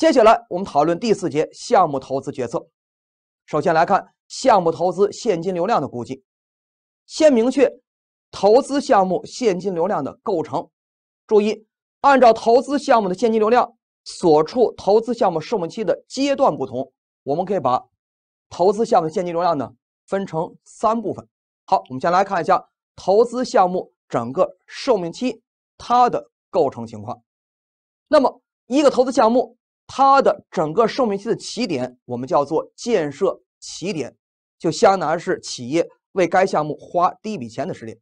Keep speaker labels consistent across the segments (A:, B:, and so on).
A: 接下来我们讨论第四节项目投资决策。首先来看项目投资现金流量的估计。先明确投资项目现金流量的构成。注意，按照投资项目的现金流量所处投资项目寿命期的阶段不同，我们可以把投资项目的现金流量呢分成三部分。好，我们先来看一下投资项目整个寿命期它的构成情况。那么一个投资项目。它的整个寿命期的起点，我们叫做建设起点，就相当于是企业为该项目花第一笔钱的时间。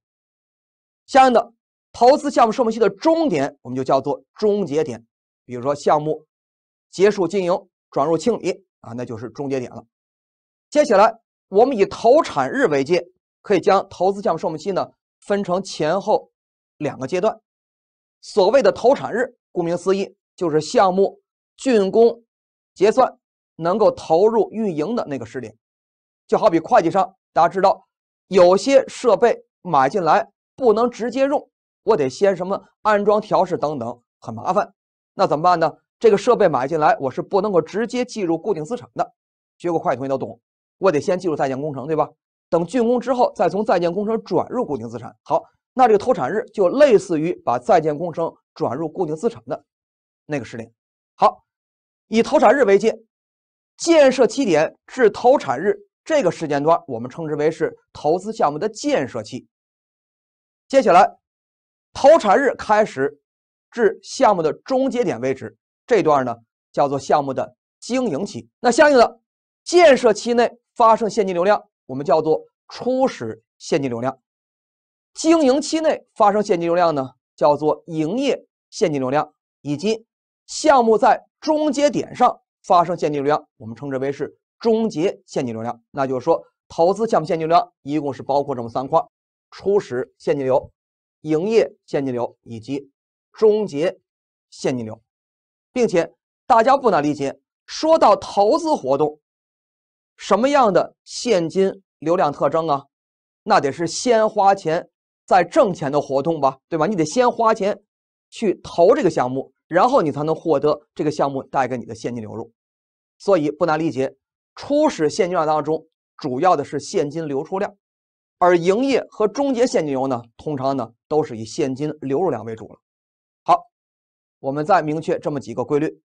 A: 相应的，投资项目寿命期的终点，我们就叫做终结点。比如说项目结束经营转入清理啊，那就是终结点了。接下来，我们以投产日为界，可以将投资项目寿命期呢分成前后两个阶段。所谓的投产日，顾名思义，就是项目。竣工结算能够投入运营的那个时点，就好比会计上大家知道，有些设备买进来不能直接用，我得先什么安装调试等等，很麻烦。那怎么办呢？这个设备买进来我是不能够直接计入固定资产的。学过会计同学都懂，我得先计入在建工程，对吧？等竣工之后再从在建工程转入固定资产。好，那这个投产日就类似于把在建工程转入固定资产的那个时点。好。以投产日为界，建设起点至投产日这个时间段，我们称之为是投资项目的建设期。接下来，投产日开始至项目的终结点为止，这段呢叫做项目的经营期。那相应的，建设期内发生现金流量，我们叫做初始现金流量；经营期内发生现金流量呢，叫做营业现金流量以及。项目在终结点上发生现金流量，我们称之为是终结现金流量。那就是说，投资项目现金流量一共是包括这么三块：初始现金流、营业现金流以及终结现金流。并且大家不难理解，说到投资活动，什么样的现金流量特征啊？那得是先花钱再挣钱的活动吧？对吧？你得先花钱去投这个项目。然后你才能获得这个项目带给你的现金流入，所以不难理解，初始现金量当中主要的是现金流出量，而营业和终结现金流呢，通常呢都是以现金流入量为主了。好，我们再明确这么几个规律。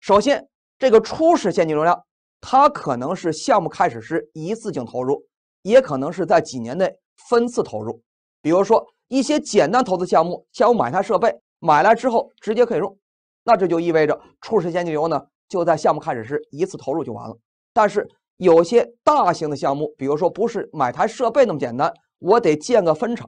A: 首先，这个初始现金流量，它可能是项目开始时一次性投入，也可能是在几年内分次投入。比如说一些简单投资项目，像我买一台设备。买来之后直接可以用，那这就意味着初始现金流呢就在项目开始时一次投入就完了。但是有些大型的项目，比如说不是买台设备那么简单，我得建个分厂，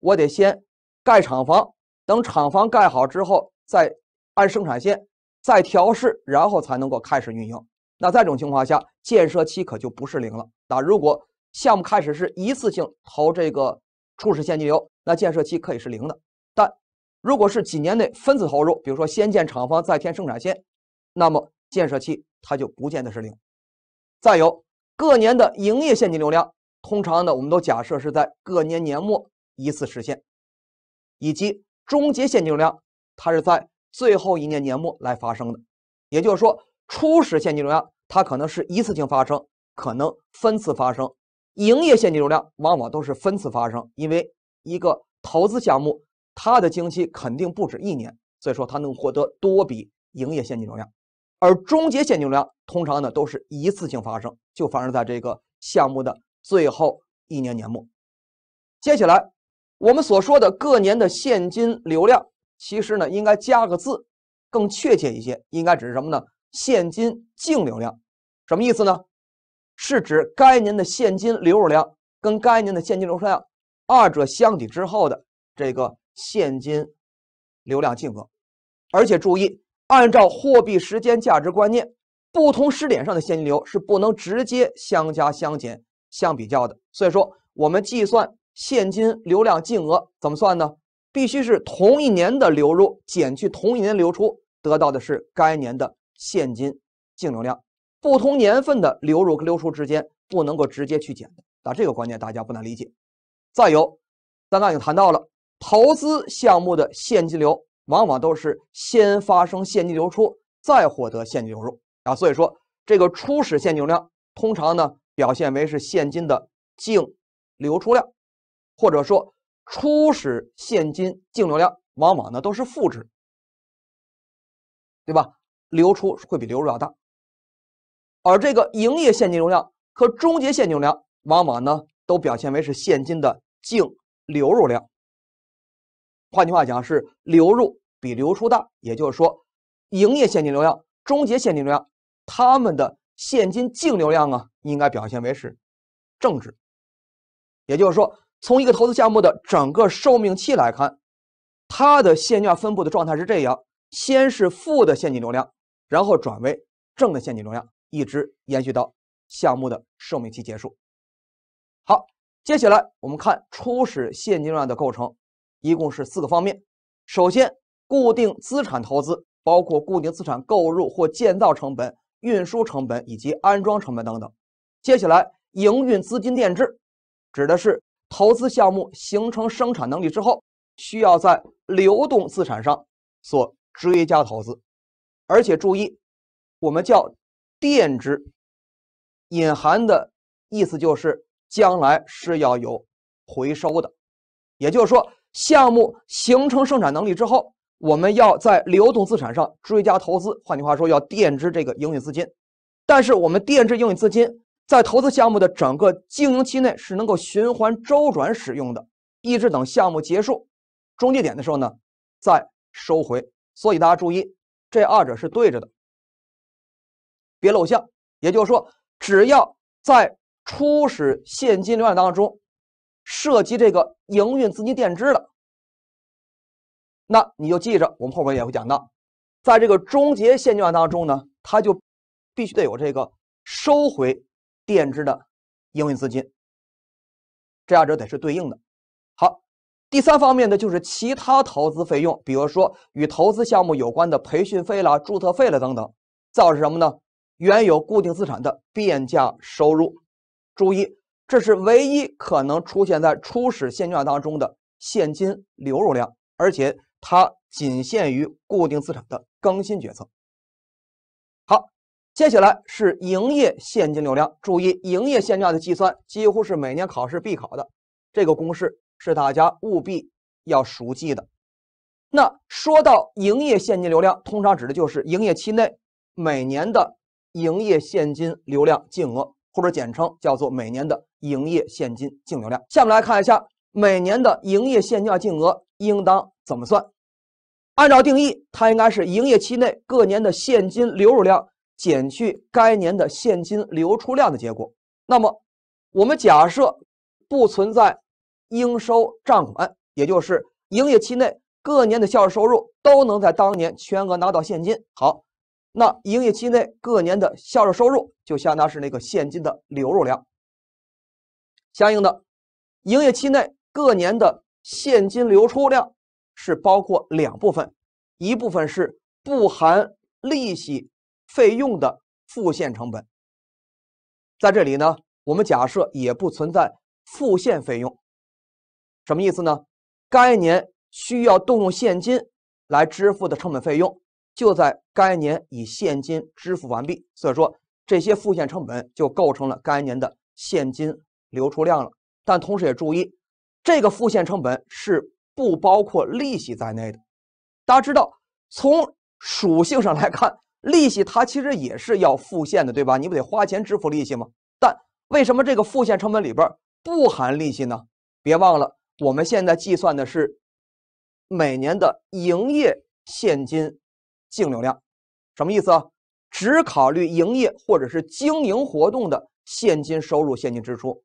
A: 我得先盖厂房，等厂房盖好之后再按生产线，再调试，然后才能够开始运营。那在这种情况下，建设期可就不是零了。那如果项目开始是一次性投这个初始现金流，那建设期可以是零的，但。如果是几年内分次投入，比如说先建厂房再添生产线，那么建设期它就不见得是零。再有，各年的营业现金流量，通常呢我们都假设是在各年年末一次实现，以及终结现金流量，它是在最后一年年末来发生的。也就是说，初始现金流量它可能是一次性发生，可能分次发生；营业现金流量往往都是分次发生，因为一个投资项目。它的经期肯定不止一年，所以说它能获得多笔营业现金流量，而终结现金流量通常呢都是一次性发生，就发生在这个项目的最后一年年末。接下来，我们所说的各年的现金流量，其实呢应该加个字，更确切一些，应该只是什么呢？现金净流量，什么意思呢？是指该年的现金流入量跟该年的现金流出量，二者相抵之后的这个。现金流量净额，而且注意，按照货币时间价值观念，不同时点上的现金流是不能直接相加、相减、相比较的。所以说，我们计算现金流量净额怎么算呢？必须是同一年的流入减去同一年流出，得到的是该年的现金净流量。不同年份的流入和流出之间不能够直接去减。的，那这个观念大家不难理解。再有，刚刚已经谈到了。投资项目的现金流往往都是先发生现金流出，再获得现金流入啊，所以说这个初始现金流量通常呢表现为是现金的净流出量，或者说初始现金净流量往往呢都是负值，对吧？流出会比流入要大，而这个营业现金流量和终结现金流量往往呢都表现为是现金的净流入量。换句话讲，是流入比流出大，也就是说，营业现金流量、终结现金流量，它们的现金净流量啊，应该表现为是正值。也就是说，从一个投资项目的整个寿命期来看，它的现金分布的状态是这样：先是负的现金流量，然后转为正的现金流量，一直延续到项目的寿命期结束。好，接下来我们看初始现金流量的构成。一共是四个方面，首先，固定资产投资包括固定资产购入或建造成本、运输成本以及安装成本等等。接下来，营运资金垫支，指的是投资项目形成生产能力之后，需要在流动资产上所追加投资。而且注意，我们叫垫支，隐含的意思就是将来是要有回收的，也就是说。项目形成生产能力之后，我们要在流动资产上追加投资，换句话说，要垫支这个营运资金。但是，我们垫支营运资金在投资项目的整个经营期内是能够循环周转使用的，一直等项目结束终结点的时候呢，再收回。所以，大家注意，这二者是对着的，别露项。也就是说，只要在初始现金流量当中。涉及这个营运资金垫支的，那你就记着，我们后面也会讲到，在这个终结现金流当中呢，它就必须得有这个收回垫支的营运资金，这两者得是对应的。好，第三方面的就是其他投资费用，比如说与投资项目有关的培训费啦、注册费啦等等，再是什么呢？原有固定资产的变价收入。注意。这是唯一可能出现在初始现价当中的现金流入量，而且它仅限于固定资产的更新决策。好，接下来是营业现金流量。注意，营业现价的计算几乎是每年考试必考的，这个公式是大家务必要熟记的。那说到营业现金流量，通常指的就是营业期内每年的营业现金流量净额。或者简称叫做每年的营业现金净流量。下面来看一下每年的营业现金净额应当怎么算。按照定义，它应该是营业期内各年的现金流入量减去该年的现金流出量的结果。那么，我们假设不存在应收账款，也就是营业期内各年的销售收入都能在当年全额拿到现金。好。那营业期内各年的销售收入就相当是那个现金的流入量。相应的，营业期内各年的现金流出量是包括两部分，一部分是不含利息费用的付现成本。在这里呢，我们假设也不存在付现费用，什么意思呢？该年需要动用现金来支付的成本费用。就在该年以现金支付完毕，所以说这些付现成本就构成了该年的现金流出量了。但同时也注意，这个付现成本是不包括利息在内的。大家知道，从属性上来看，利息它其实也是要付现的，对吧？你不得花钱支付利息吗？但为什么这个付现成本里边不含利息呢？别忘了，我们现在计算的是每年的营业现金。净流量，什么意思啊？只考虑营业或者是经营活动的现金收入、现金支出。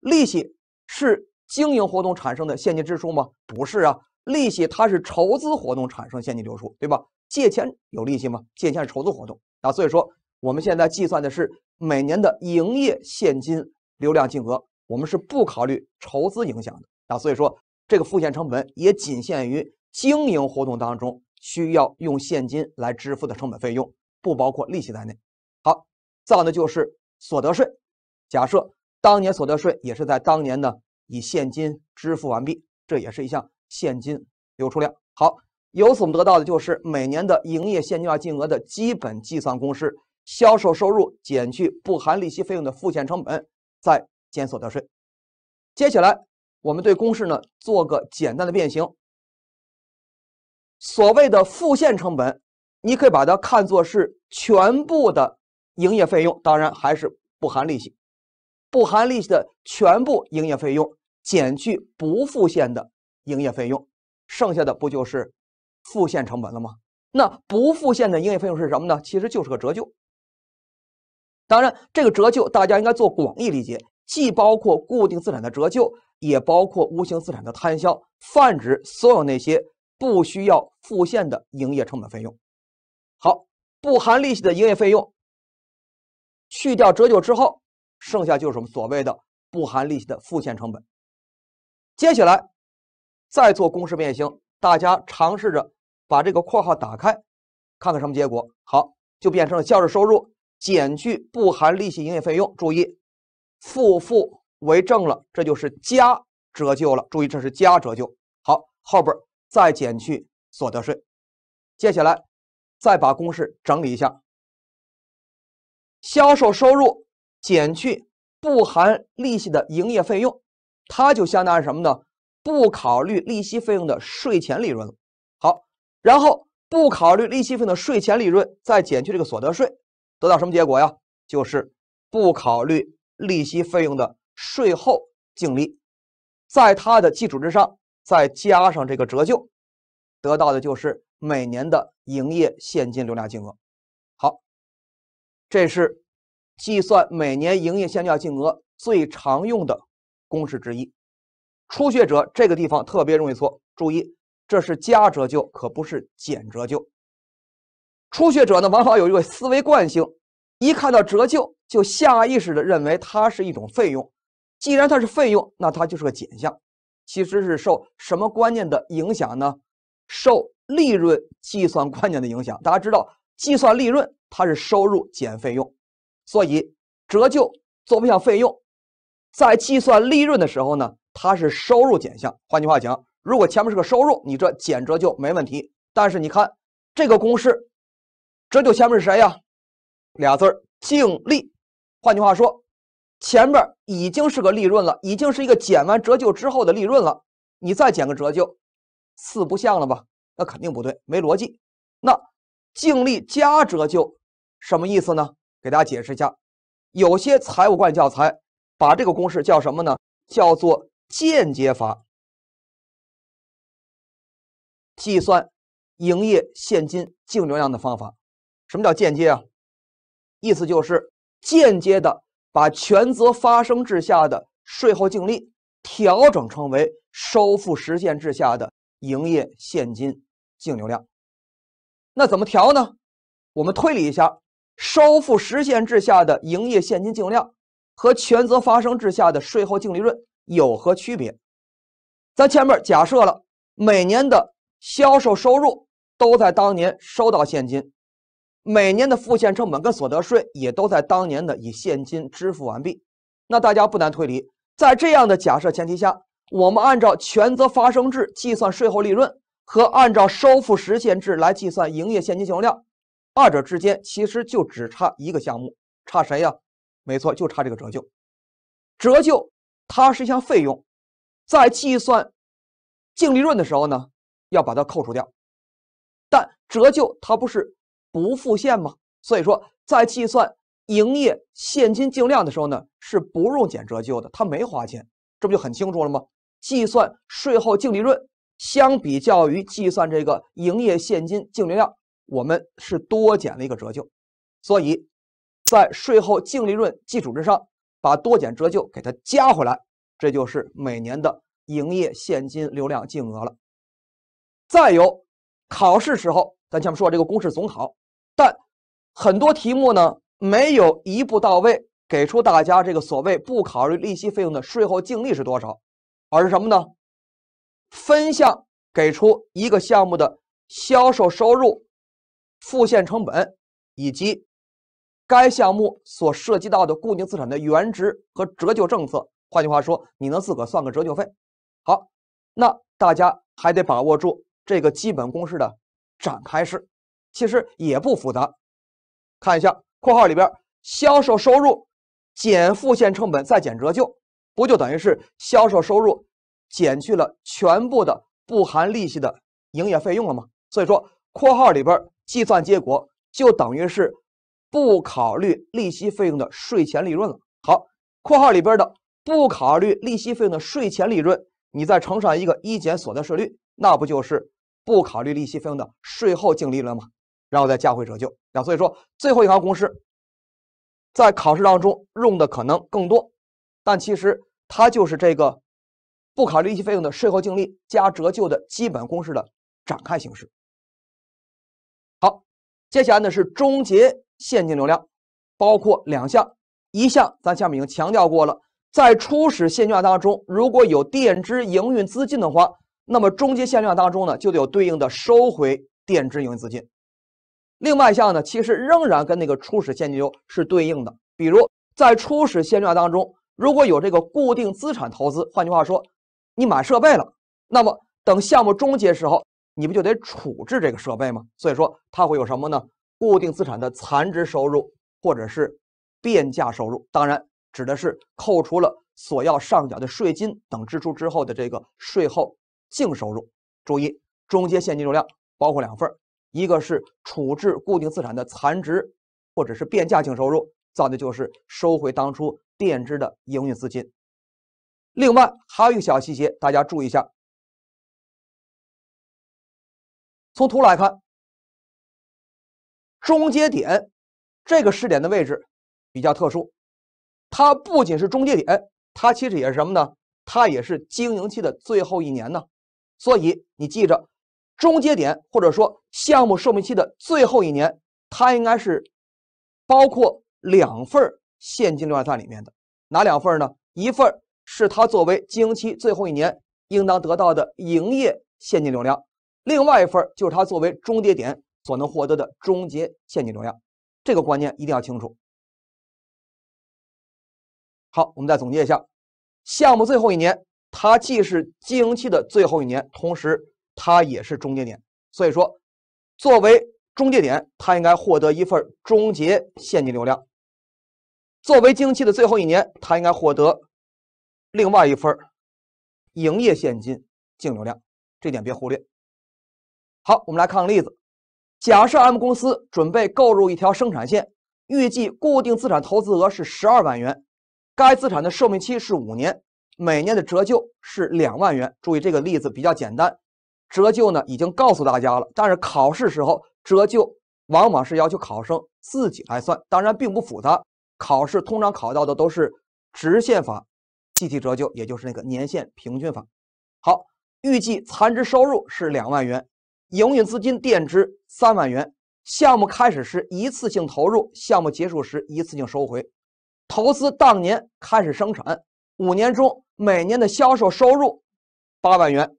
A: 利息是经营活动产生的现金支出吗？不是啊，利息它是筹资活动产生现金流出，对吧？借钱有利息吗？借钱是筹资活动啊，所以说我们现在计算的是每年的营业现金流量净额，我们是不考虑筹资影响的啊。所以说这个付现成本也仅限于经营活动当中。需要用现金来支付的成本费用，不包括利息在内。好，造的就是所得税。假设当年所得税也是在当年呢以现金支付完毕，这也是一项现金流出量。好，由此我们得到的就是每年的营业现金化净额的基本计算公式：销售收入减去不含利息费用的付现成本，再减所得税。接下来，我们对公式呢做个简单的变形。所谓的付现成本，你可以把它看作是全部的营业费用，当然还是不含利息，不含利息的全部营业费用减去不付现的营业费用，剩下的不就是付现成本了吗？那不付现的营业费用是什么呢？其实就是个折旧。当然，这个折旧大家应该做广义理解，既包括固定资产的折旧，也包括无形资产的摊销，泛指所有那些。不需要付现的营业成本费用，好，不含利息的营业费用去掉折旧之后，剩下就是我们所谓的不含利息的付现成本。接下来再做公式变形，大家尝试着把这个括号打开，看看什么结果。好，就变成了销售收入减去不含利息营业费用。注意，负负为正了，这就是加折旧了。注意，这是加折旧。好，后边。再减去所得税，接下来再把公式整理一下。销售收入减去不含利息的营业费用，它就相当于什么呢？不考虑利息费用的税前利润。好，然后不考虑利息费用的税前利润再减去这个所得税，得到什么结果呀？就是不考虑利息费用的税后净利。在它的基础之上。再加上这个折旧，得到的就是每年的营业现金流量金额。好，这是计算每年营业现金净额最常用的公式之一。初学者这个地方特别容易错，注意这是加折旧，可不是减折旧。初学者呢，往往有一个思维惯性，一看到折旧就下意识的认为它是一种费用。既然它是费用，那它就是个减项。其实是受什么观念的影响呢？受利润计算观念的影响。大家知道，计算利润它是收入减费用，所以折旧做不向费用，在计算利润的时候呢，它是收入减项。换句话讲，如果前面是个收入，你这减折旧没问题。但是你看这个公式，折旧前面是谁呀？俩字儿净利。换句话说。前面已经是个利润了，已经是一个减完折旧之后的利润了，你再减个折旧，四不像了吧？那肯定不对，没逻辑。那净利加折旧什么意思呢？给大家解释一下，有些财务管教材把这个公式叫什么呢？叫做间接法计算营业现金净流量的方法。什么叫间接啊？意思就是间接的。把权责发生制下的税后净利调整成为收付实现制下的营业现金净流量。那怎么调呢？我们推理一下，收付实现制下的营业现金净量和权责发生制下的税后净利润有何区别？咱前面假设了每年的销售收入都在当年收到现金。每年的付现成本跟所得税也都在当年的以现金支付完毕，那大家不难推理，在这样的假设前提下，我们按照权责发生制计算税后利润和按照收付实现制来计算营业现金流量，二者之间其实就只差一个项目，差谁呀？没错，就差这个折旧。折旧它是一项费用，在计算净利润的时候呢，要把它扣除掉，但折旧它不是。不付现吗？所以说，在计算营业现金净量的时候呢，是不用减折旧的，他没花钱，这不就很清楚了吗？计算税后净利润，相比较于计算这个营业现金净流量，我们是多减了一个折旧，所以，在税后净利润基础之上，把多减折旧给它加回来，这就是每年的营业现金流量净额了。再有，考试时候，咱前面说这个公式总考。但很多题目呢，没有一步到位给出大家这个所谓不考虑利息费用的税后净利是多少，而是什么呢？分项给出一个项目的销售收入、付现成本以及该项目所涉及到的固定资产的原值和折旧政策。换句话说，你能自个算个折旧费。好，那大家还得把握住这个基本公式的展开式。其实也不复杂，看一下括号里边销售收入减付现成本再减折旧，不就等于是销售收入减去了全部的不含利息的营业费用了吗？所以说括号里边计算结果就等于是不考虑利息费用的税前利润了。好，括号里边的不考虑利息费用的税前利润，你再乘上一个一减所得税率，那不就是不考虑利息费用的税后净利润吗？然后再加回折旧，啊。所以说最后一行公式，在考试当中用的可能更多，但其实它就是这个不考虑利息费用的税后净利加折旧的基本公式的展开形式。好，接下来呢是终结现金流量，包括两项，一项咱下面已经强调过了，在初始现金量当中如果有垫支营运资金的话，那么终结现金当中呢就得有对应的收回垫支营运资金。另外一项呢，其实仍然跟那个初始现金流是对应的。比如在初始现金流当中，如果有这个固定资产投资，换句话说，你买设备了，那么等项目终结时候，你不就得处置这个设备吗？所以说它会有什么呢？固定资产的残值收入，或者是变价收入，当然指的是扣除了所要上缴的税金等支出之后的这个税后净收入。注意，中间现金流量包括两份。一个是处置固定资产的残值，或者是变价性收入，再的就是收回当初垫支的营运资金。另外还有一个小细节，大家注意一下。从图来看，终结点这个试点的位置比较特殊，它不仅是终结点，它其实也是什么呢？它也是经营期的最后一年呢。所以你记着。终结点或者说项目寿命期的最后一年，它应该是包括两份现金流量在里面的哪两份呢？一份是它作为经营期最后一年应当得到的营业现金流量，另外一份就是它作为终结点所能获得的终结现金流量。这个观念一定要清楚。好，我们再总结一下，项目最后一年，它既是经营期的最后一年，同时。它也是中结点，所以说，作为中介点，它应该获得一份终结现金流量。作为经期的最后一年，它应该获得另外一份营业现金净流量，这点别忽略。好，我们来看个例子。假设 M 公司准备购入一条生产线，预计固定资产投资额是十二万元，该资产的寿命期是五年，每年的折旧是两万元。注意，这个例子比较简单。折旧呢，已经告诉大家了。但是考试时候，折旧往往是要求考生自己来算，当然并不复杂。考试通常考到的都是直线法计提折旧，也就是那个年限平均法。好，预计残值收入是两万元，营运资金垫支三万元。项目开始时一次性投入，项目结束时一次性收回。投资当年开始生产，五年中每年的销售收入八万元。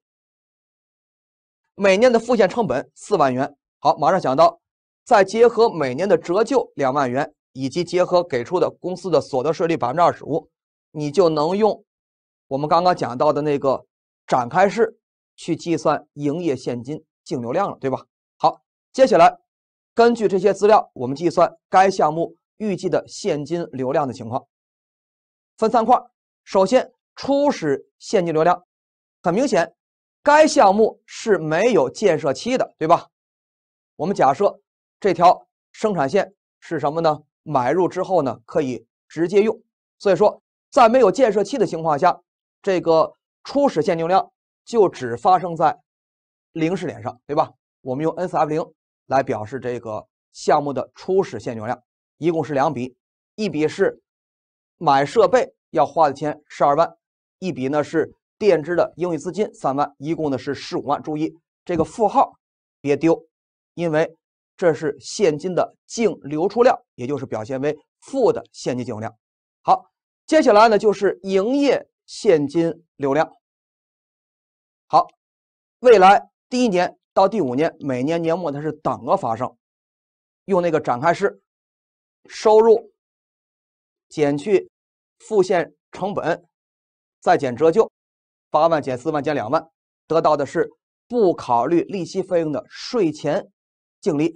A: 每年的付现成本四万元，好，马上想到，再结合每年的折旧两万元，以及结合给出的公司的所得税率百分之二十五，你就能用我们刚刚讲到的那个展开式去计算营业现金净流量了，对吧？好，接下来根据这些资料，我们计算该项目预计的现金流量的情况，分三块。首先，初始现金流量，很明显。该项目是没有建设期的，对吧？我们假设这条生产线是什么呢？买入之后呢，可以直接用。所以说，在没有建设期的情况下，这个初始现金流量就只发生在零时点上，对吧？我们用 NCF 零来表示这个项目的初始现金流量，一共是两笔，一笔是买设备要花的钱十二万，一笔呢是。垫支的英语资金三万，一共呢是十五万。注意这个负号别丢，因为这是现金的净流出量，也就是表现为负的现金净流量。好，接下来呢就是营业现金流量。好，未来第一年到第五年，每年年末它是等额发生，用那个展开式，收入减去付现成本，再减折旧。八万减四万减两万，得到的是不考虑利息费用的税前净利，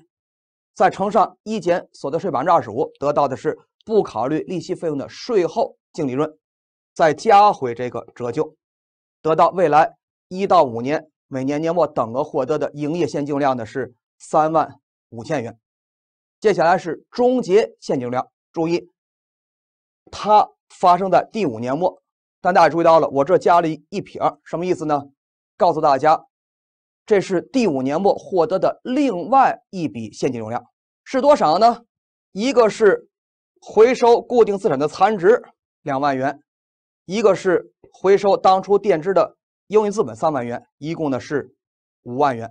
A: 再乘上一减所得税百分之二十五，得到的是不考虑利息费用的税后净利润，再加回这个折旧，得到未来一到五年每年年末等额获得的营业现金量呢是三万五千元。接下来是终结现金流量，注意，它发生在第五年末。但大家注意到了，我这加了一撇，什么意思呢？告诉大家，这是第五年末获得的另外一笔现金流量是多少呢？一个是回收固定资产的残值两万元，一个是回收当初垫支的营运资本三万元，一共呢是五万元。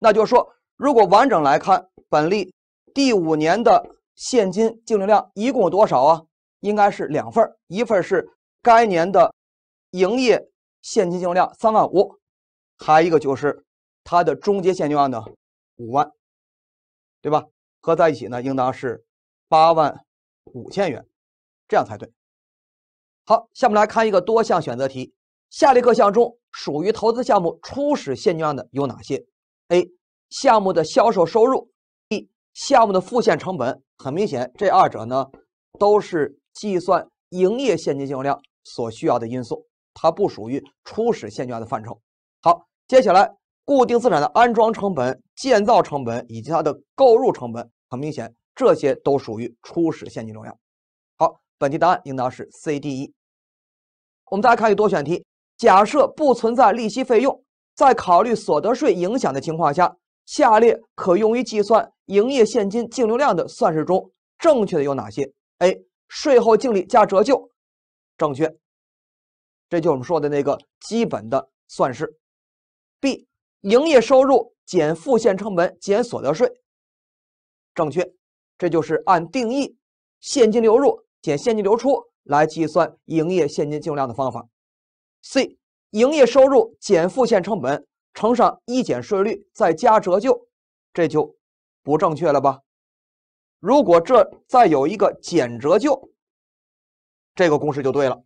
A: 那就说，如果完整来看，本例第五年的现金净流量一共有多少啊？应该是两份一份是。该年的营业现金净流量三万五，还有一个就是它的终结现金量呢五万，对吧？合在一起呢，应当是八万五千元，这样才对。好，下面来看一个多项选择题：下列各项中属于投资项目初始现金量的有哪些？A. 项目的销售收入；B. 项目的付现成本。很明显，这二者呢都是计算营业现金净流量。所需要的因素，它不属于初始现价的范畴。好，接下来固定资产的安装成本、建造成本以及它的购入成本，很明显这些都属于初始现金流量。好，本题答案应当是 C、D、E。我们再来看一多选题：假设不存在利息费用，在考虑所得税影响的情况下，下列可用于计算营业现金净流量的算式中正确的有哪些？A. 税后净利加折旧。正确，这就我们说的那个基本的算式。B，营业收入减付现成本减所得税，正确，这就是按定义现金流入减现金流出来计算营业现金净量的方法。C，营业收入减付现成本乘上一减税率再加折旧，这就不正确了吧？如果这再有一个减折旧。这个公式就对了，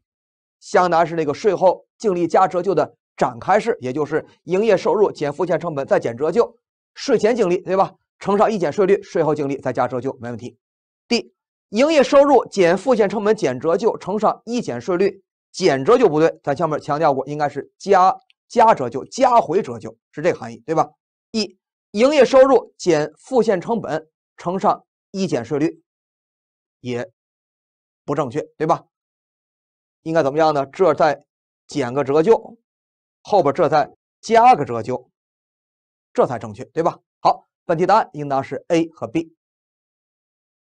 A: 相当于是那个税后净利加折旧的展开式，也就是营业收入减付现成本再减折旧，税前净利对吧？乘上一减税率，税后净利再加折旧没问题。D，营业收入减付现成本减折旧乘上一减税率，减折旧不对，咱前面强调过，应该是加加折旧，加回折旧是这个含义对吧？E，营业收入减付现成本乘上一减税率，也，不正确对吧？应该怎么样呢？这再减个折旧，后边这再加个折旧，这才正确，对吧？好，本题答案应当是 A 和 B。